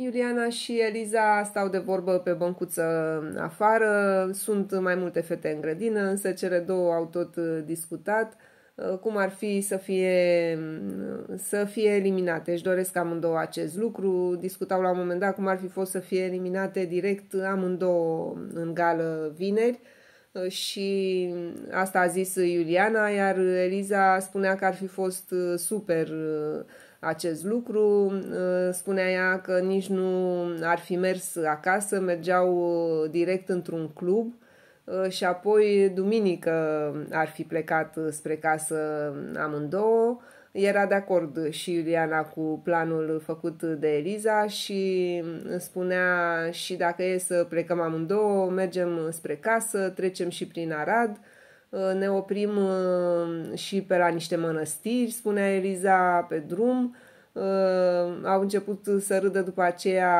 Iuliana și Eliza stau de vorbă pe băncuță afară, sunt mai multe fete în grădină, însă cele două au tot uh, discutat uh, cum ar fi să fie, uh, să fie eliminate. Își doresc amândouă acest lucru. Discutau la un moment dat cum ar fi fost să fie eliminate direct amândouă în gală vineri și asta a zis Iuliana, iar Eliza spunea că ar fi fost super uh, acest lucru. Ă, spunea ea că nici nu ar fi mers acasă, mergeau ă, direct într-un club ă, și apoi duminică ar fi plecat spre casă amândouă. Era de acord și Iuliana cu planul făcut de Eliza și spunea și dacă e să plecăm amândouă, mergem spre casă, trecem și prin Arad, Uh, ne oprim uh, și pe la niște mănăstiri, spunea Eliza, pe drum. Uh, au început să râdă după aceea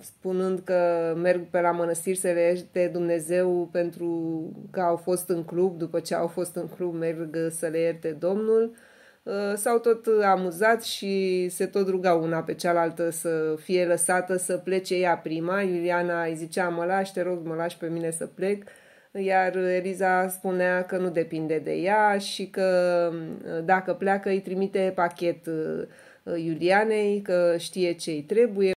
spunând că merg pe la mănăstiri să le ierte Dumnezeu pentru că au fost în club, după ce au fost în club merg să le ierte Domnul. S-au tot amuzat și se tot ruga una pe cealaltă să fie lăsată să plece ea prima. Iuliana îi zicea, mă lași, te rog, mă lași pe mine să plec. Uh, iar Eliza spunea că nu depinde de ea și că uh, dacă pleacă îi trimite pachet uh, Iulianei, că știe ce îi trebuie.